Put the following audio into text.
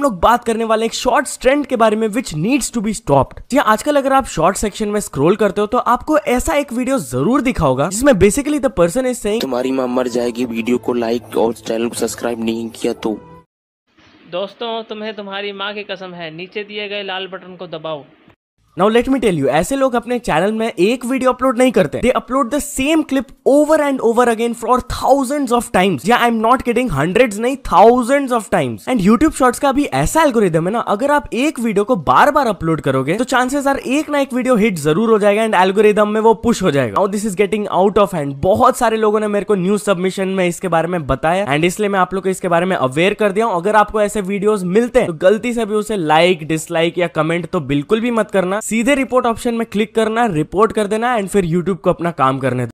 हम लोग बात करने वाले एक शॉर्ट्स ट्रेंड के बारे में which needs to be stopped जी हाँ, आजकल अगर आप शॉर्ट सेक्शन में स्क्रॉल करते हो तो आपको ऐसा एक वीडियो जरूर दिखा होगा जिसमें basically the person is saying तुम्हारी माँ मर जाएगी वीडियो को लाइक और चैनल को सब्सक्राइब नहीं किया तो दोस्तों तुम्हें तुम्हारी माँ की कसम है नीचे दिए गए लाल बटन को दबाओ now let me tell you ऐसे लोग अपने चैनल में एक वीडियो अपलोड नहीं करते they upload the same clip over and over again for thousands of times या I am not getting hundreds नहीं thousands of times and YouTube shorts का भी ऐसा एल्गोरिदम है ना अगर आप एक वीडियो को बार बार अपलोड करोगे तो चांसेस आर एक ना एक वीडियो हिट जरूर हो जाएगा एंड एल्गोरिदम में वो पुश हो जाएगा now this is getting out of hand बहुत सारे लोगों ने मेरे को न्यूज सबमिशन में इसके बारे में बताया एंड इसलिए मैं आप लोग को इसके बारे में अवेयर कर दिया अगर आपको ऐसे वीडियोस मिलते हैं तो गलती से भी उसे लाइक डिसलाइक या कमेंट तो बिल्कुल भी मत करना सीधे रिपोर्ट ऑप्शन में क्लिक करना रिपोर्ट कर देना एंड फिर यूट्यूब को अपना काम करने